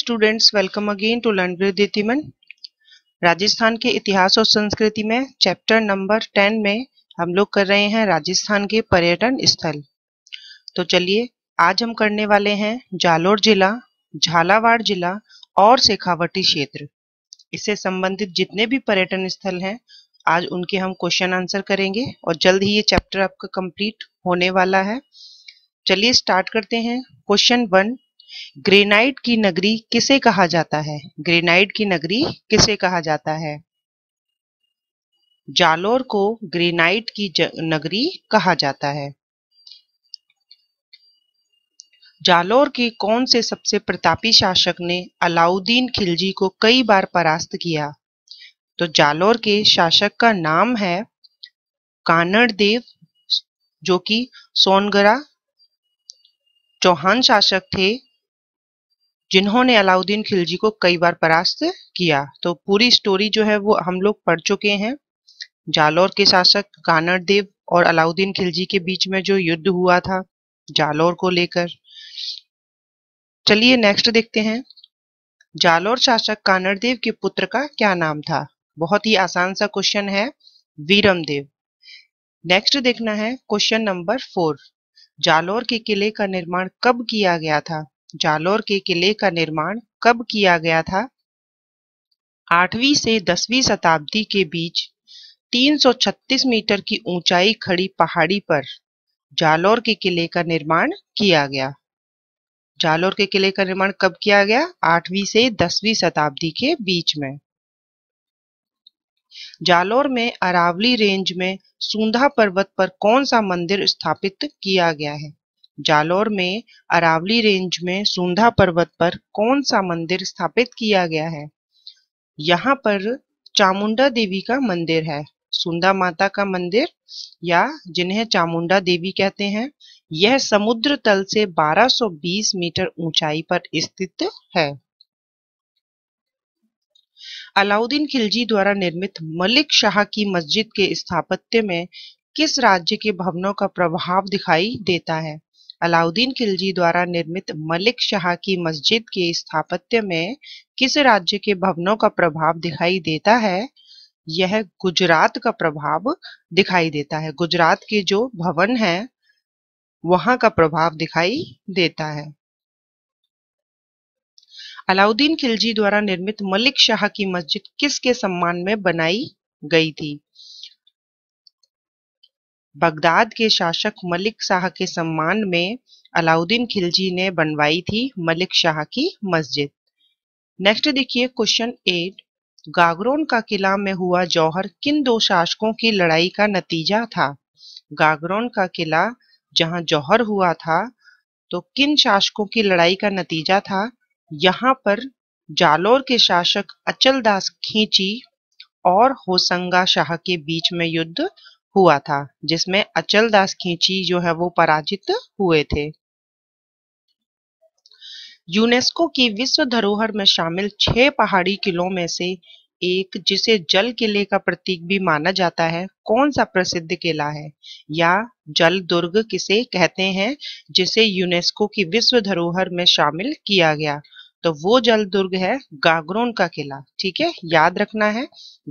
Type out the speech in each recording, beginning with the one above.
students welcome again to learn with Rajasthan के इतिहास और संस्कृति में चैप्टर नंबर टेन में हम लोग कर रहे हैं राजस्थान के पर्यटन स्थल तो चलिए आज हम करने वाले हैं जालोर जिला झालावाड़ जिला और शेखावटी क्षेत्र इससे संबंधित जितने भी पर्यटन स्थल हैं आज उनके हम क्वेश्चन आंसर करेंगे और जल्द ही ये चैप्टर आपका कंप्लीट होने वाला है चलिए स्टार्ट करते हैं क्वेश्चन वन ग्रेनाइट की नगरी किसे कहा जाता है ग्रेनाइट की नगरी किसे कहा जाता है जालोर को ग्रेनाइट की नगरी कहा जाता है जालोर के कौन से सबसे प्रतापी शासक ने अलाउद्दीन खिलजी को कई बार परास्त किया तो जालोर के शासक का नाम है कानड़ देव जो कि सोनगरा चौहान शासक थे जिन्होंने अलाउद्दीन खिलजी को कई बार परास्त किया तो पूरी स्टोरी जो है वो हम लोग पढ़ चुके हैं जालौर के शासक कानड़ देव और अलाउद्दीन खिलजी के बीच में जो युद्ध हुआ था जालौर को लेकर चलिए नेक्स्ट देखते हैं जालौर शासक देव के पुत्र का क्या नाम था बहुत ही आसान सा क्वेश्चन है वीरमदेव नेक्स्ट देखना है क्वेश्चन नंबर फोर जालौर के किले का निर्माण कब किया गया था जालौर के किले का निर्माण कब किया गया था आठवीं से दसवीं शताब्दी के बीच 336 मीटर की ऊंचाई खड़ी पहाड़ी पर जालौर के किले का निर्माण किया गया जालौर के किले का निर्माण कब किया गया आठवीं से दसवीं शताब्दी के बीच में जालौर में अरावली रेंज में सुंधा पर्वत पर कौन सा मंदिर स्थापित किया गया है जालौर में अरावली रेंज में सुंधा पर्वत पर कौन सा मंदिर स्थापित किया गया है यहाँ पर चामुंडा देवी का मंदिर है सुंदा माता का मंदिर या जिन्हें चामुंडा देवी कहते हैं यह समुद्र तल से 1220 मीटर ऊंचाई पर स्थित है अलाउद्दीन खिलजी द्वारा निर्मित मलिक शाह की मस्जिद के स्थापत्य में किस राज्य के भवनों का प्रभाव दिखाई देता है अलाउद्दीन खिलजी द्वारा निर्मित मलिक शाह की मस्जिद के स्थापत्य में किस राज्य के भवनों का प्रभाव दिखाई देता है यह गुजरात का प्रभाव दिखाई देता है गुजरात के जो भवन है वहां का प्रभाव दिखाई देता है अलाउद्दीन खिलजी द्वारा निर्मित मलिक शाह की मस्जिद किसके सम्मान में बनाई गई थी बगदाद के शासक मलिक शाह के सम्मान में अलाउद्दीन खिलजी ने बनवाई थी मलिक शाह की मस्जिद नेक्स्ट देखिए क्वेश्चन एट गागरोन का किला में हुआ जौहर किन दो शासकों की लड़ाई का नतीजा था गागरोन का किला जहां जौहर हुआ था तो किन शासकों की लड़ाई का नतीजा था यहाँ पर जालोर के शासक अचल दास खींची और होसंगा शाह के बीच में युद्ध हुआ था जिसमें अचल दास खींची जो है वो पराजित हुए थे यूनेस्को की विश्व धरोहर में शामिल छह पहाड़ी किलों में से एक जिसे जल किले का प्रतीक भी माना जाता है कौन सा प्रसिद्ध किला है या जल दुर्ग किसे कहते हैं जिसे यूनेस्को की विश्व धरोहर में शामिल किया गया तो वो जल दुर्ग है गागरोन का किला ठीक है याद रखना है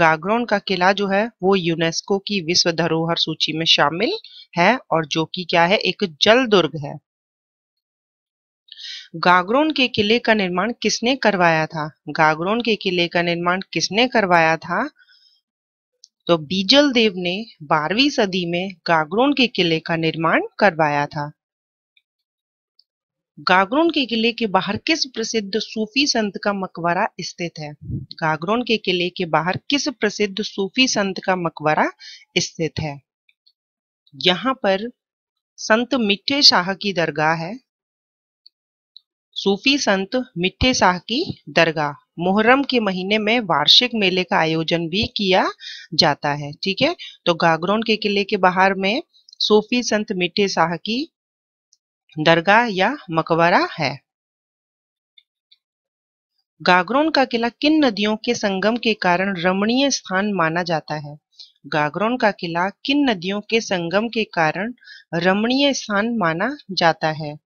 गागरोन का किला जो है वो यूनेस्को की विश्व धरोहर सूची में शामिल है और जो कि क्या है एक जल दुर्ग है गागरोन के किले का निर्माण किसने करवाया था गागरोन के किले का निर्माण किसने करवाया था तो बीजल देव ने बारहवीं सदी में गागरोन के किले का निर्माण करवाया था गागरोन के किले के बाहर किस प्रसिद्ध सूफी संत का मकबरा स्थित है गागरोन के किले के बाहर किस प्रसिद्ध सूफी संत का मकबरा स्थित है यहां पर संत मिठे शाह की दरगाह है सूफी संत मिठे शाह की दरगाह मुहर्रम के महीने में वार्षिक मेले का आयोजन भी किया जाता है ठीक है तो गागरोन के किले के बाहर में सूफी संत मिठे शाह की दरगाह या मकबरा है गागरोन का किला किन नदियों के संगम के कारण रमणीय स्थान माना जाता है गागरोन का किला किन नदियों के संगम के कारण रमणीय स्थान माना जाता है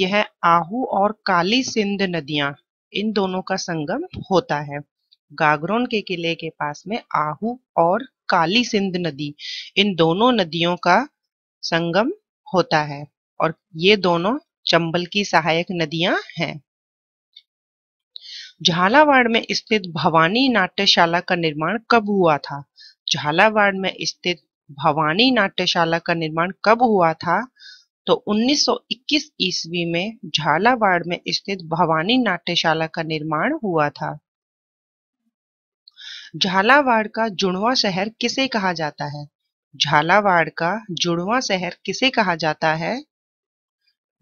यह आहू और काली सिंध नदियां इन दोनों का संगम होता है गागरोन के किले के पास में आहू और काली सिंध नदी इन दोनों नदियों का संगम होता है और ये दोनों चंबल की सहायक नदियां हैं झालावाड़ में स्थित भवानी नाट्यशाला का निर्माण कब हुआ था झालावाड़ में स्थित भवानी नाट्यशाला का निर्माण कब हुआ था तो 1921 ईस्वी में झालावाड़ में स्थित भवानी नाट्यशाला का निर्माण हुआ था झालावाड़ का जुड़वा शहर किसे कहा जाता है झालावाड़ का जुड़वा शहर किसे कहा जाता है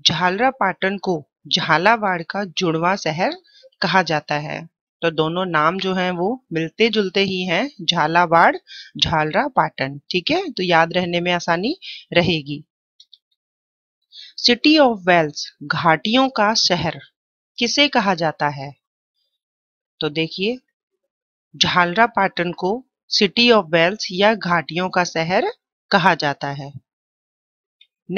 झालरा पाटन को झालावाड़ का जुड़वा शहर कहा जाता है तो दोनों नाम जो हैं वो मिलते जुलते ही हैं झालावाड़ झालरा पाटन ठीक है तो याद रहने में आसानी रहेगी सिटी ऑफ वेल्स घाटियों का शहर किसे कहा जाता है तो देखिए झालरा पाटन को सिटी ऑफ वेल्स या घाटियों का शहर कहा जाता है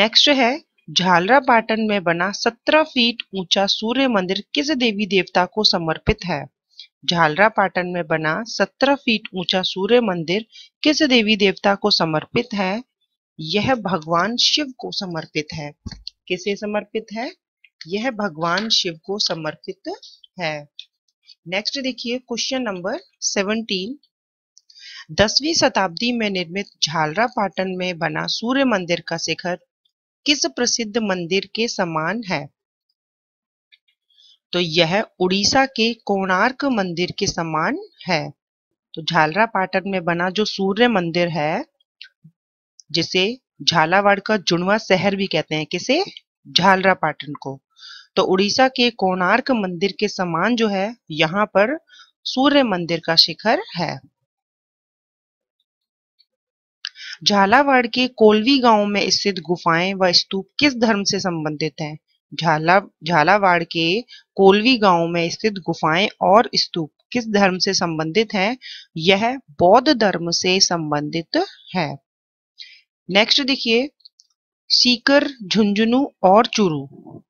नेक्स्ट है झालरा पाटन में बना सत्रह फीट ऊंचा सूर्य मंदिर किस देवी देवता को समर्पित है झालरा पाटन में बना सत्रह फीट ऊंचा सूर्य मंदिर किस देवी देवता को समर्पित है यह भगवान शिव को समर्पित है किसे समर्पित है यह भगवान शिव को समर्पित है नेक्स्ट देखिए क्वेश्चन नंबर सेवनटीन दसवीं शताब्दी में निर्मित झालरा पाटन में बना सूर्य मंदिर का शिखर किस प्रसिद्ध मंदिर के समान है तो यह उड़ीसा के कोणार्क मंदिर के समान है तो झालरा पाटन में बना जो सूर्य मंदिर है जिसे झालावाड़ का जुड़वा शहर भी कहते हैं किसे झालरा पाटन को तो उड़ीसा के कोणार्क मंदिर के समान जो है यहाँ पर सूर्य मंदिर का शिखर है झालावाड़ के कोलवी गांव में स्थित गुफाएं व स्तूप किस धर्म से संबंधित हैं झाला झालावाड़ के कोलवी गांव में स्थित गुफाएं और स्तूप किस धर्म से संबंधित हैं यह बौद्ध धर्म से संबंधित है नेक्स्ट देखिए सीकर झुंझुनू और चूरू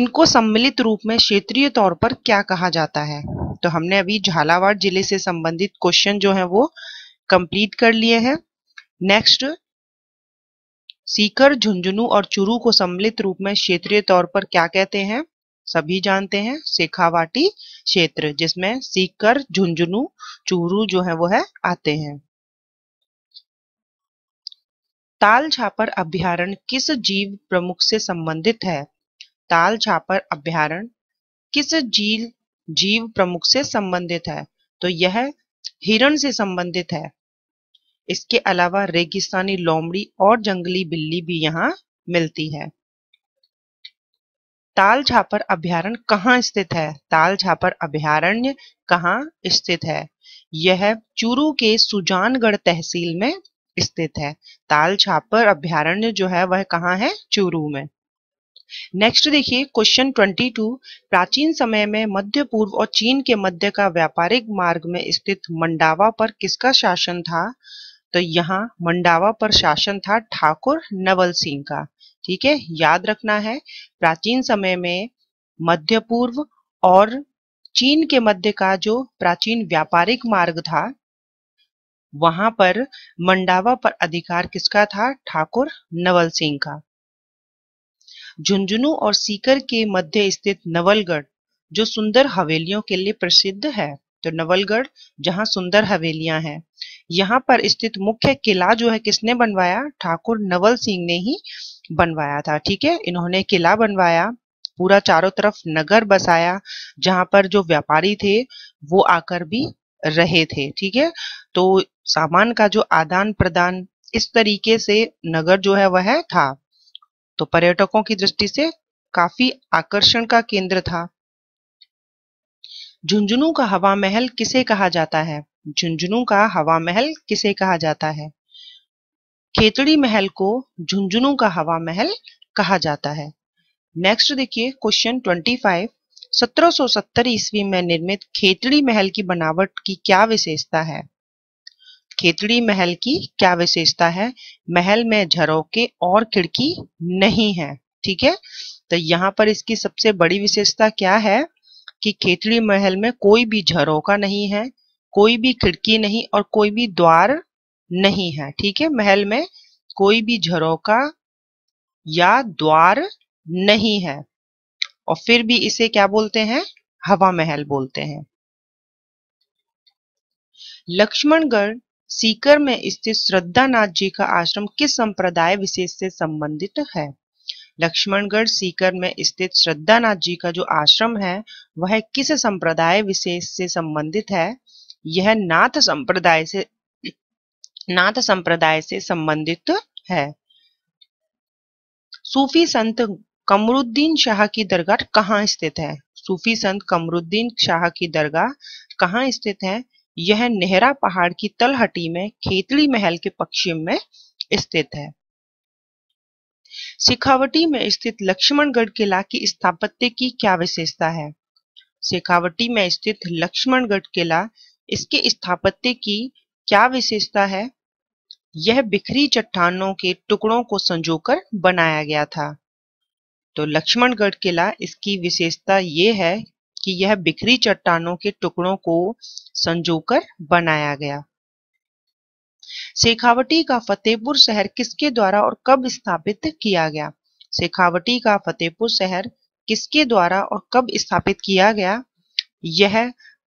इनको सम्मिलित रूप में क्षेत्रीय तौर पर क्या कहा जाता है तो हमने अभी झालावाड़ जिले से संबंधित क्वेश्चन जो है वो कंप्लीट कर लिए हैं नेक्स्ट सीकर झुंझुनू और चुरू को सम्मिलित रूप में क्षेत्रीय तौर पर क्या कहते हैं सभी जानते हैं शेखावाटी क्षेत्र जिसमें सीकर झुंझुनू चूरू जो है वो है आते हैं ताल छापर अभ्यारण किस जीव प्रमुख से संबंधित है ताल छापर अभ्यारण किस जीव जीव प्रमुख से संबंधित है तो यह हिरण से संबंधित है इसके अलावा रेगिस्तानी लोमड़ी और जंगली बिल्ली भी यहाँ मिलती है ताल छापर अभ्यारण्य कहाँ स्थित है ताल छापर अभ्यारण्य कहाँ स्थित है यह चूरू के सुजानगढ़ तहसील में स्थित है ताल छापर अभ्यारण्य जो है वह कहाँ है चूरू में नेक्स्ट देखिए क्वेश्चन 22 प्राचीन समय में मध्य पूर्व और चीन के मध्य का व्यापारिक मार्ग में स्थित मंडावा पर किसका शासन था तो यहाँ मंडावा पर शासन था ठाकुर नवल सिंह का ठीक है याद रखना है प्राचीन समय में मध्य पूर्व और चीन के मध्य का जो प्राचीन व्यापारिक मार्ग था वहां पर मंडावा पर अधिकार किसका था ठाकुर नवल सिंह का झुंझुनू और सीकर के मध्य स्थित नवलगढ़ जो सुंदर हवेलियों के लिए प्रसिद्ध है तो नवलगढ़ जहां सुंदर हवेलियां हैं यहाँ पर स्थित मुख्य किला जो है किसने बनवाया ठाकुर नवल सिंह ने ही बनवाया था ठीक है इन्होंने किला बनवाया पूरा चारों तरफ नगर बसाया जहां पर जो व्यापारी थे वो आकर भी रहे थे ठीक है तो सामान का जो आदान प्रदान इस तरीके से नगर जो है वह था तो पर्यटकों की दृष्टि से काफी आकर्षण का केंद्र था झुंझुनू का हवा महल किसे कहा जाता है झुंझुनू का हवा महल किसे कहा जाता है खेतड़ी महल को झुंझुनू का हवा महल कहा जाता है नेक्स्ट देखिए क्वेश्चन 25 1770 ईस्वी में निर्मित खेतड़ी महल की बनावट की क्या विशेषता है खेतड़ी महल की क्या विशेषता है महल में झरोके और खिड़की नहीं है ठीक है तो यहाँ पर इसकी सबसे बड़ी विशेषता क्या है कि खेतड़ी महल में कोई भी झरोका नहीं है कोई भी खिड़की नहीं और कोई भी द्वार नहीं है ठीक है महल में कोई भी झरोका या द्वार नहीं है और फिर भी इसे क्या बोलते हैं हवा महल बोलते हैं लक्ष्मणगढ़ सीकर में स्थित श्रद्धानाथ जी का आश्रम किस संप्रदाय विशेष से संबंधित है लक्ष्मणगढ़ सीकर में स्थित श्रद्धानाथ जी का जो आश्रम है वह किस संप्रदाय विशेष से संबंधित है यह नाथ संप्रदाय से नाथ संप्रदाय से संबंधित है सूफी संत कमरुद्दीन शाह की दरगाह कहाँ स्थित है सूफी संत कमरुद्दीन शाह की दरगाह कहाँ स्थित है यह नेहरा पहाड़ की तलहटी में खेतली महल के पश्चिम में स्थित है सिखावटी में स्थित लक्ष्मणगढ़ किला की स्थापत्य की क्या विशेषता है सिखावटी में स्थित लक्ष्मणगढ़ किला इसके स्थापत्य की क्या विशेषता है यह बिखरी चट्टानों के टुकड़ों को संजोकर बनाया गया था तो लक्ष्मणगढ़ किला इसकी विशेषता ये है कि यह बिखरी चट्टानों के टुकड़ों को संजोकर बनाया गया शेखावटी का फतेहपुर शहर किसके द्वारा और कब स्थापित किया गया शेखावटी का फतेहपुर शहर किसके द्वारा और कब स्थापित किया गया यह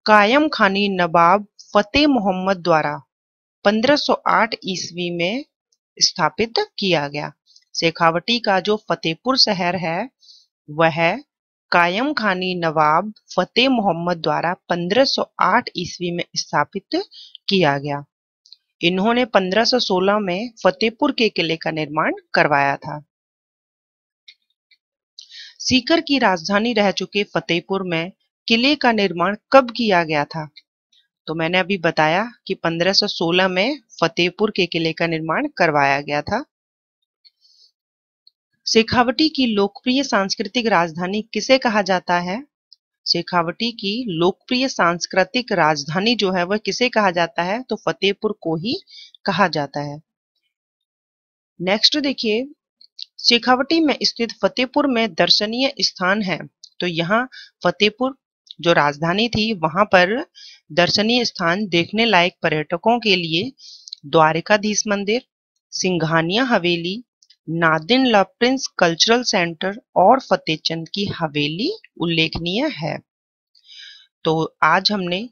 कायम खानी नवाब फतेह मोहम्मद द्वारा 1508 ईस्वी में स्थापित किया गया शेखावटी का जो फतेहपुर शहर है वह कायम खानी नवाब फतेह मोहम्मद द्वारा 1508 ईस्वी में स्थापित किया गया इन्होंने 1516 में फतेहपुर के किले का निर्माण करवाया था सीकर की राजधानी रह चुके फतेहपुर में किले का निर्माण कब किया गया था तो मैंने अभी बताया कि 1516 में फतेहपुर के किले का निर्माण करवाया गया था शेखावटी की लोकप्रिय सांस्कृतिक राजधानी किसे कहा जाता है शेखावटी की लोकप्रिय सांस्कृतिक राजधानी जो है वह किसे कहा जाता है तो फतेहपुर को ही कहा जाता है नेक्स्ट देखिए शेखावटी में स्थित फतेहपुर में दर्शनीय स्थान है तो यहाँ फतेहपुर जो राजधानी थी वहां पर दर्शनीय स्थान देखने लायक पर्यटकों के लिए द्वारिकाधीश मंदिर Singhania Haveli Nadine Le Prince cultural centre और फतेहचंद की हवेली उल्लेखनीय है तो आज हमने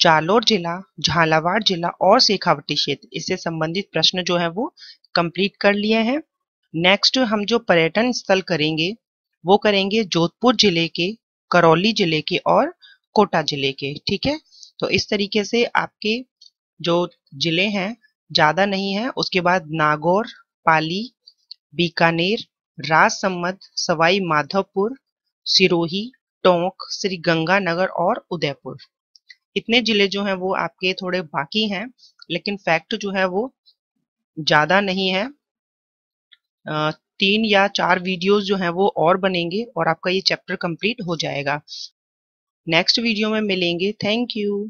जालोर जिला झालावाड़ जिला और शेखावटी क्षेत्र इससे संबंधित प्रश्न जो है वो कंप्लीट कर लिए हैं नेक्स्ट हम जो पर्यटन स्थल करेंगे वो करेंगे जोधपुर जिले के करौली जिले के और कोटा जिले के ठीक है तो इस तरीके से आपके जो जिले हैं ज़्यादा नहीं है उसके बाद नागौर पाली बीकानेर राजसम्मत सवाई माधवपुर सिरोही टोंक श्री गंगानगर और उदयपुर इतने जिले जो हैं वो आपके थोड़े बाकी हैं लेकिन फैक्ट जो है वो ज़्यादा नहीं है तीन या चार वीडियोस जो हैं वो और बनेंगे और आपका ये चैप्टर कंप्लीट हो जाएगा नेक्स्ट वीडियो में मिलेंगे थैंक यू